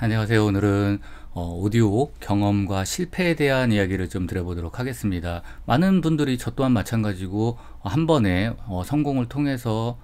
안녕하세요. 오늘은 어, 오디오 경험과 실패에 대한 이야기를 좀 드려보도록 하겠습니다. 많은 분들이 저 또한 마찬가지고 어, 한 번에 어, 성공을 통해서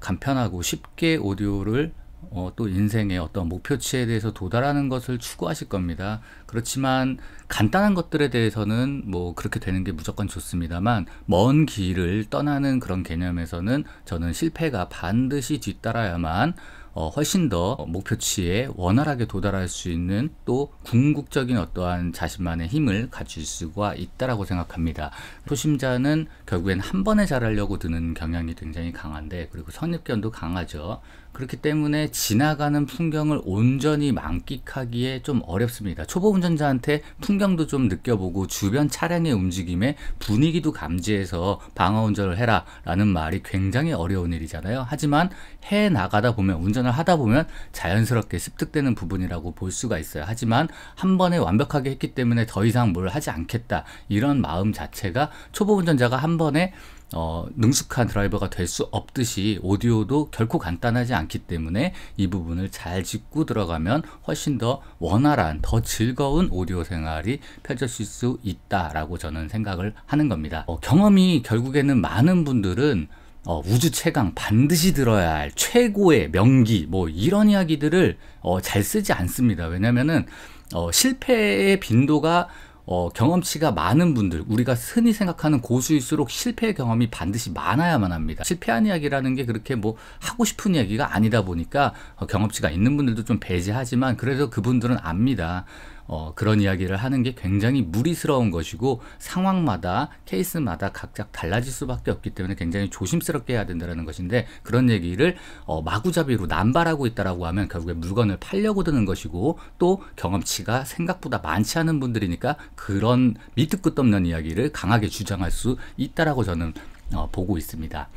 간편하고 쉽게 오디오를 어, 또 인생의 어떤 목표치에 대해서 도달하는 것을 추구하실 겁니다. 그렇지만 간단한 것들에 대해서는 뭐 그렇게 되는 게 무조건 좋습니다만 먼 길을 떠나는 그런 개념에서는 저는 실패가 반드시 뒤따라야만 어, 훨씬 더 목표치에 원활하게 도달할 수 있는 또 궁극적인 어떠한 자신만의 힘을 가질 수가 있다라고 생각합니다. 소심자는 결국엔 한 번에 잘하려고 드는 경향이 굉장히 강한데 그리고 선입견도 강하죠. 그렇기 때문에 지나가는 풍경을 온전히 만끽하기에 좀 어렵습니다. 초보 운전자한테 풍경도 좀 느껴보고 주변 차량의 움직임에 분위기도 감지해서 방어 운전을 해라 라는 말이 굉장히 어려운 일이잖아요. 하지만 해 나가다 보면 운전을 하다 보면 자연스럽게 습득되는 부분이라고 볼 수가 있어요. 하지만 한 번에 완벽하게 했기 때문에 더 이상 뭘 하지 않겠다 이런 마음 자체가 초보 운전자가 한 번에 어, 능숙한 드라이버가 될 수 없듯이 오디오도 결코 간단하지 않기 때문에 이 부분을 잘 짚고 들어가면 훨씬 더 원활한 더 즐거운 오디오 생활이 펼쳐질 수 있다라고 저는 생각을 하는 겁니다. 어, 경험이 결국에는 많은 분들은 어, 우주 최강 반드시 들어야 할 최고의 명기 뭐 이런 이야기들을 어, 잘 쓰지 않습니다. 왜냐면은 어, 실패의 빈도가 어, 경험치가 많은 분들, 우리가 흔히 생각하는 고수일수록 실패 의 경험이 반드시 많아야만 합니다. 실패한 이야기라는 게 그렇게 뭐 하고 싶은 이야기가 아니다 보니까 어, 경험치가 있는 분들도 좀 배제하지만 그래도 그분들은 압니다. 어, 그런 이야기를 하는 게 굉장히 무리스러운 것이고 상황마다 케이스마다 각각 달라질 수밖에 없기 때문에 굉장히 조심스럽게 해야 된다는 것인데 그런 얘기를 어, 마구잡이로 남발하고 있다라고 하면 결국에 물건을 팔려고 드는 것이고 또 경험치가 생각보다 많지 않은 분들이니까 그런 밑도 끝 없는 이야기를 강하게 주장할 수 있다라고 저는 어, 보고 있습니다.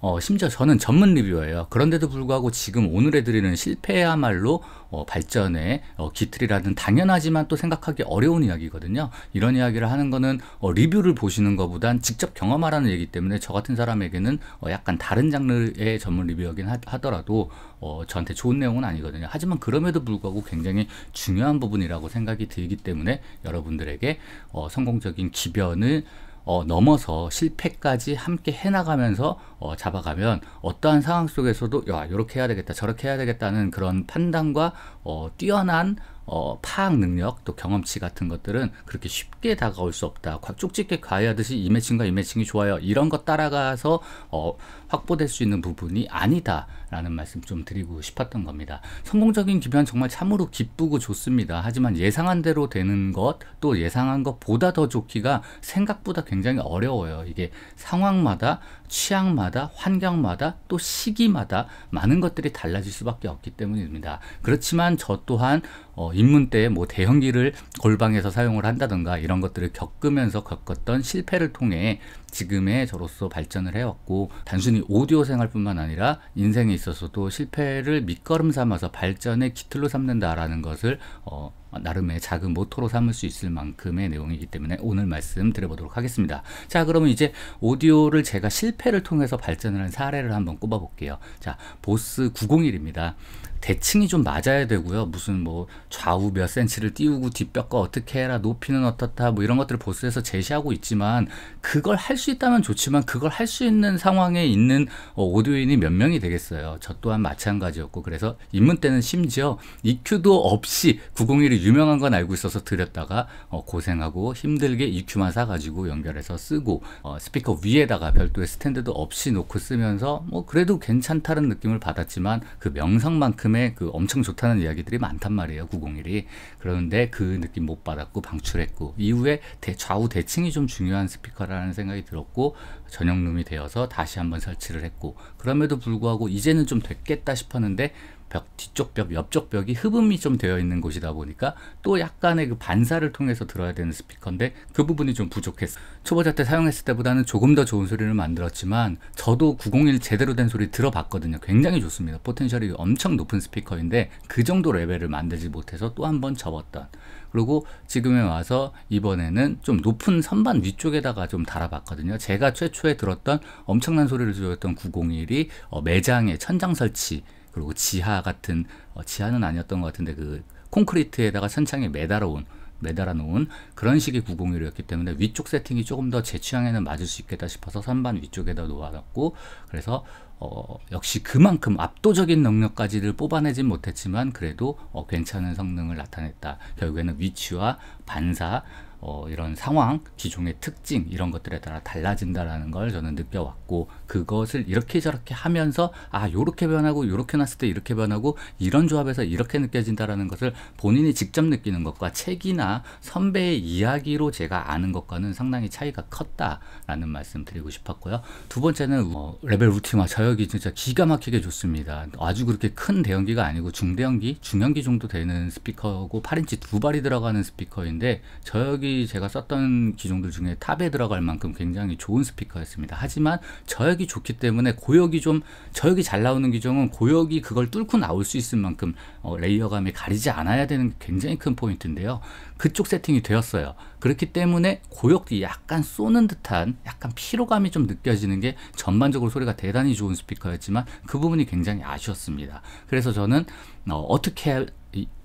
어, 심지어 저는 전문 리뷰예요. 어 그런데도 불구하고 지금 오늘 해드리는 실패야말로 어, 발전의 어, 기틀이라는 당연하지만 또 생각하기 어려운 이야기거든요. 이런 이야기를 하는 거는 어, 리뷰를 보시는 것보단 직접 경험하라는 얘기 때문에 저 같은 사람에게는 어, 약간 다른 장르의 전문 리뷰여긴 하, 하더라도 어, 저한테 좋은 내용은 아니거든요. 하지만 그럼에도 불구하고 굉장히 중요한 부분이라고 생각이 들기 때문에 여러분들에게 어, 성공적인 기변을 어, 넘어서 실패까지 함께 해나가면서 어, 잡아가면 어떠한 상황 속에서도 야 이렇게 해야 되겠다 저렇게 해야 되겠다는 그런 판단과 어, 뛰어난 어, 파악 능력 또 경험치 같은 것들은 그렇게 쉽게 다가올 수 없다. 쪽집게 과외하듯이 이 매칭과 이 매칭이 좋아요. 이런 것 따라가서 어, 확보될 수 있는 부분이 아니다라는 말씀 좀 드리고 싶었던 겁니다. 성공적인 기변 정말 참으로 기쁘고 좋습니다. 하지만 예상한 대로 되는 것 또 예상한 것보다 더 좋기가 생각보다 굉장히 어려워요. 이게 상황마다 취향마다 환경마다 또 시기마다 많은 것들이 달라질 수밖에 없기 때문입니다. 그렇지만 저 또한 어, 입문 때뭐 대형기를 골방에서 사용을 한다던가 이런 것들을 겪으면서 겪었던 실패를 통해 지금의 저로서 발전을 해왔고 단순히 오디오 생활뿐만 아니라 인생에 있어서도 실패를 밑거름 삼아서 발전의 기틀로 삼는다라는 것을 어, 나름의 작은 모토로 삼을 수 있을 만큼의 내용이기 때문에 오늘 말씀 드려보도록 하겠습니다. 자, 그러면 이제 오디오를 제가 실패를 통해서 발전을 한 사례를 한번 꼽아볼게요. 자, 보스 901입니다. 대칭이 좀 맞아야 되고요. 무슨 뭐 좌우 몇 센치를 띄우고 뒷벽과 어떻게 해라, 높이는 어떻다, 뭐 이런 것들을 보스에서 제시하고 있지만 그걸 할 수 있다면 좋지만 그걸 할 수 있는 상황에 있는 어, 오디오인이 몇 명이 되겠어요. 저 또한 마찬가지였고 그래서 입문 때는 심지어 EQ도 없이 901이 유명한 건 알고 있어서 드렸다가 어, 고생하고 힘들게 EQ만 사가지고 연결해서 쓰고 어, 스피커 위에다가 별도의 스탠드도 없이 놓고 쓰면서 뭐 그래도 괜찮다는 느낌을 받았지만 그 명상만큼 그만큼의 그 엄청 좋다는 이야기들이 많단 말이에요. 901이. 그런데 그 느낌 못 받았고 방출했고 이후에 대, 좌우 대칭이 좀 중요한 스피커라는 생각이 들었고 전용룸이 되어서 다시 한번 설치를 했고 그럼에도 불구하고 이제는 좀 됐겠다 싶었는데 벽 뒤쪽 벽 옆쪽 벽이 흡음이 좀 되어 있는 곳이다 보니까 또 약간의 그 반사를 통해서 들어야 되는 스피커인데 그 부분이 좀부족했어 초보자 때 사용했을 때보다는 조금 더 좋은 소리를 만들었지만 저도 901 제대로 된 소리 들어봤거든요 굉장히 좋습니다 포텐셜이 엄청 높은 스피커인데 그 정도 레벨을 만들지 못해서 또 한 번 접었던 그리고 지금에 와서 이번에는 좀 높은 선반 위쪽에다가 좀 달아봤거든요 제가 최초에 들었던 엄청난 소리를 들었던 901이 어, 매장에 천장 설치 그리고 지하 같은 어, 지하는 아니었던 것 같은데 그 콘크리트에다가 선창에 매달아 온 매달아 놓은 그런 식의 구공유이었기 때문에 위쪽 세팅이 조금 더 제 취향에는 맞을 수 있겠다 싶어서 선반 위쪽에다 놓아놨고 그래서 어, 역시 그만큼 압도적인 능력까지를 뽑아내진 못했지만 그래도 어, 괜찮은 성능을 나타냈다. 결국에는 위치와 반사 어, 이런 상황, 기종의 특징 이런 것들에 따라 달라진다라는 걸 저는 느껴왔고 그것을 이렇게 저렇게 하면서 아 요렇게 변하고 요렇게 났을 때 이렇게 변하고 이런 조합에서 이렇게 느껴진다라는 것을 본인이 직접 느끼는 것과 책이나 선배의 이야기로 제가 아는 것과는 상당히 차이가 컸다라는 말씀 드리고 싶었고요 두 번째는 어, 레벨 루티마 저역이 진짜 기가 막히게 좋습니다 아주 그렇게 큰 대형기가 아니고 중대형기 중형기 정도 되는 스피커고 8인치 두 발이 들어가는 스피커인 있는데 저역이 제가 썼던 기종들 중에 탑에 들어갈 만큼 굉장히 좋은 스피커였습니다. 하지만 저역이 좋기 때문에 고역이 좀 저역이 잘 나오는 기종은 고역이 그걸 뚫고 나올 수 있을 만큼 어, 레이어감이 가리지 않아야 되는 굉장히 큰 포인트인데요. 그쪽 세팅이 되었어요. 그렇기 때문에 고역이 약간 쏘는 듯한 약간 피로감이 좀 느껴지는 게 전반적으로 소리가 대단히 좋은 스피커였지만 그 부분이 굉장히 아쉬웠습니다. 그래서 저는 어, 어떻게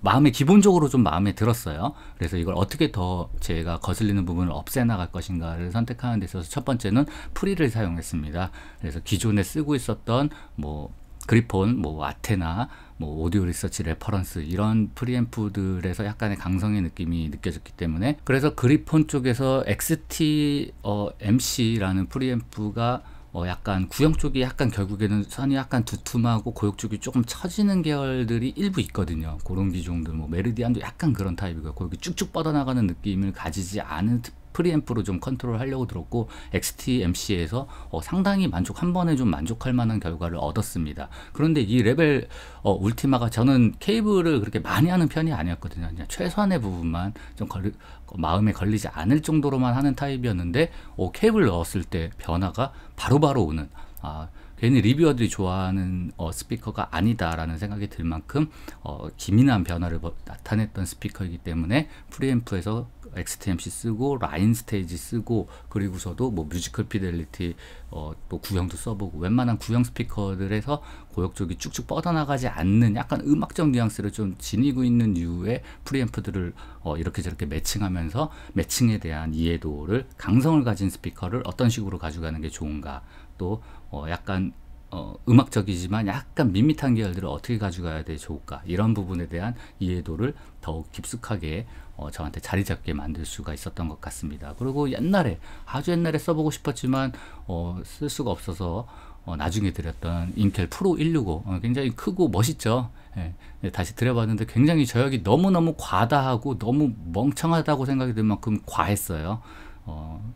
마음에 기본적으로 좀 마음에 들었어요. 그래서 이걸 어떻게 더 제가 거슬리는 부분을 없애 나갈 것인가를 선택하는 데 있어서 첫 번째는 프리를 사용했습니다. 그래서 기존에 쓰고 있었던 뭐 그리폰, 뭐 아테나, 뭐 오디오 리서치 레퍼런스 이런 프리앰프들에서 약간의 강성의 느낌이 느껴졌기 때문에 그래서 그리폰 쪽에서 XT 어, MC라는 프리앰프가 어 약간 구형 쪽이 약간 결국에는 선이 약간 두툼하고 고역 쪽이 조금 처지는 계열들이 일부 있거든요. 그런 기종들 뭐 메르디안도 약간 그런 타입이고 고역이 쭉쭉 뻗어나가는 느낌을 가지지 않은 프리앰프로 좀 컨트롤하려고 들었고 XTMC에서 어, 상당히 만족 한 번에 좀 만족할 만한 결과를 얻었습니다. 그런데 이 레벨 어, 울티마가 저는 케이블을 그렇게 많이 하는 편이 아니었거든요. 그냥 최소한의 부분만 좀 걸리, 마음에 걸리지 않을 정도로만 하는 타입이었는데 어, 케이블 넣었을 때 변화가 바로바로 바로 오는 아, 괜히 리뷰어들이 좋아하는 어, 스피커가 아니다라는 생각이 들 만큼 어, 기민한 변화를 나타냈던 스피커이기 때문에 프리앰프에서 XTMC 쓰고 라인 스테이지 쓰고 그리고서도 뭐 뮤지컬 피델리티 어, 또 구형도 써보고 웬만한 구형 스피커들에서 고역 쪽이 쭉쭉 뻗어나가지 않는 약간 음악적 뉘앙스를 좀 지니고 있는 이유에 프리앰프들을 어, 이렇게 저렇게 매칭하면서 매칭에 대한 이해도를 강성을 가진 스피커를 어떤 식으로 가져가는 게 좋은가 또 어, 약간 어, 음악적이지만 약간 밋밋한 계열들을 어떻게 가져가야 돼 좋을까 이런 부분에 대한 이해도를 더욱 깊숙하게 어, 저한테 자리 잡게 만들 수가 있었던 것 같습니다. 그리고 옛날에 아주 옛날에 써보고 싶었지만 어, 쓸 수가 없어서 어, 나중에 드렸던 인켈 프로 165 어, 굉장히 크고 멋있죠. 예, 네, 다시 드려봤는데 굉장히 저역이 너무너무 과다하고 너무 멍청하다고 생각이 들 만큼 과했어요. 어,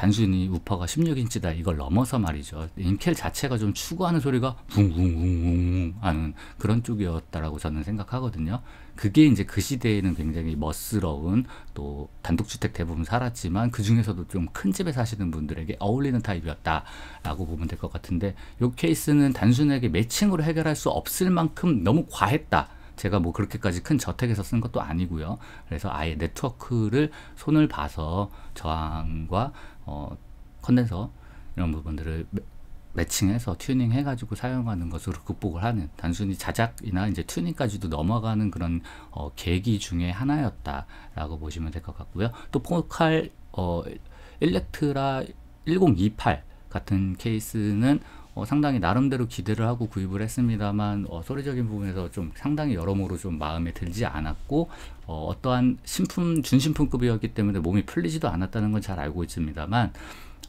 단순히 우퍼가 16인치다 이걸 넘어서 말이죠. 인켈 자체가 좀 추구하는 소리가 웅웅웅웅 하는 그런 쪽이었다라고 저는 생각하거든요. 그게 이제 그 시대에는 굉장히 멋스러운 또 단독주택 대부분 살았지만 그 중에서도 좀 큰 집에 사시는 분들에게 어울리는 타입이었다라고 보면 될 것 같은데 이 케이스는 단순하게 매칭으로 해결할 수 없을 만큼 너무 과했다. 제가 뭐 그렇게까지 큰 저택에서 쓴 것도 아니고요. 그래서 아예 네트워크를 손을 봐서 저항과 어, 컨덴서 이런 부분들을 매칭해서 튜닝 해가지고 사용하는 것으로 극복을 하는 단순히 자작이나 이제 튜닝까지도 넘어가는 그런 어, 계기 중에 하나였다라고 보시면 될 것 같고요. 또 포칼 어, 일렉트라 1028 같은 케이스는 어, 상당히 나름대로 기대를 하고 구입을 했습니다만 어, 소리적인 부분에서 좀 상당히 여러모로 좀 마음에 들지 않았고 어, 떠한 신품 준신품급이었기 때문에 몸이 풀리지도 않았다는 건 잘 알고 있습니다만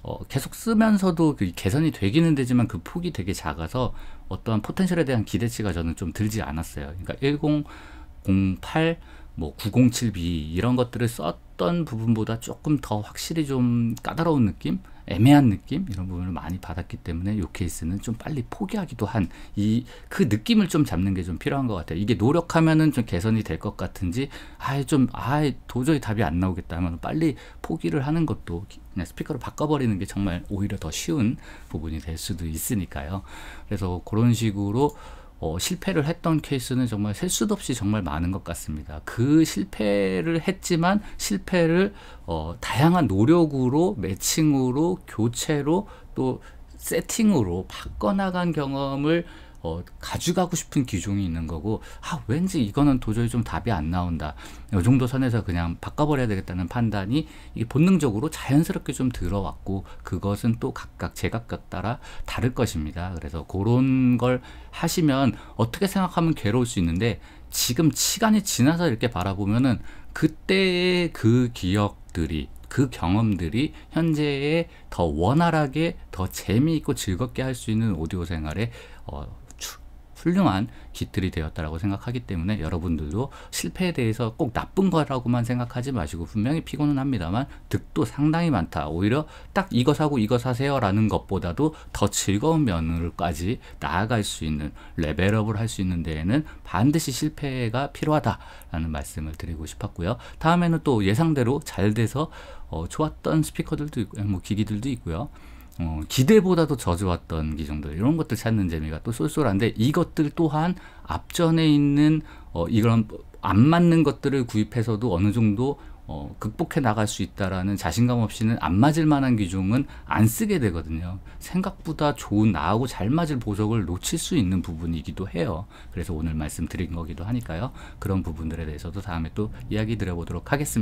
어, 계속 쓰면서도 그 개선이 되기는 되지만 그 폭이 되게 작아서 어떠한 포텐셜에 대한 기대치가 저는 좀 들지 않았어요. 그러니까 1008뭐 907B 이런 것들을 썼던 부분보다 조금 더 확실히 좀 까다로운 느낌? 애매한 느낌 이런 부분을 많이 받았기 때문에 요 케이스는 좀 빨리 포기하기도 한 이 그 느낌을 좀 잡는 게 좀 필요한 것 같아요. 이게 노력하면은 좀 개선이 될 것 같은지 아예 좀 아예 도저히 답이 안 나오겠다 하면 빨리 포기를 하는 것도 그냥 스피커로 바꿔버리는 게 정말 오히려 더 쉬운 부분이 될 수도 있으니까요. 그래서 그런 식으로 어, 실패를 했던 케이스는 정말 셀 수도 없이 정말 많은 것 같습니다. 그 실패를 했지만 실패를 어, 다양한 노력으로 매칭으로 교체로 또 세팅으로 바꿔나간 경험을 어, 가져가고 싶은 기종이 있는 거고 아 왠지 이거는 도저히 좀 답이 안 나온다 이 정도 선에서 그냥 바꿔버려야 되겠다는 판단이 이게 본능적으로 자연스럽게 좀 들어왔고 그것은 또 각각 제각각 따라 다를 것입니다 그래서 그런 걸 하시면 어떻게 생각하면 괴로울 수 있는데 지금 시간이 지나서 이렇게 바라보면은 그때의 그 기억들이 그 경험들이 현재에 더 원활하게 더 재미있고 즐겁게 할 수 있는 오디오 생활에 어, 훌륭한 기틀이 되었다라고 생각하기 때문에 여러분들도 실패에 대해서 꼭 나쁜 거라고만 생각하지 마시고 분명히 피곤은 합니다만 득도 상당히 많다. 오히려 딱 이거 사고 이거 사세요라는 것보다도 더 즐거운 면으로까지 나아갈 수 있는 레벨업을 할 수 있는 데에는 반드시 실패가 필요하다라는 말씀을 드리고 싶었고요. 다음에는 또 예상대로 잘 돼서 어, 좋았던 스피커들도 있고 뭐 기기들도 있고요. 어, 기대보다도 저주왔던 기종들 이런 것들 찾는 재미가 또 쏠쏠한데 이것들 또한 앞전에 있는 어, 이런 안 맞는 것들을 구입해서도 어느 정도 어, 극복해 나갈 수 있다라는 자신감 없이는 안 맞을 만한 기종은 안 쓰게 되거든요. 생각보다 좋은 나하고 잘 맞을 보석을 놓칠 수 있는 부분이기도 해요. 그래서 오늘 말씀드린 거기도 하니까요. 그런 부분들에 대해서도 다음에 또 이야기 드려보도록 하겠습니다.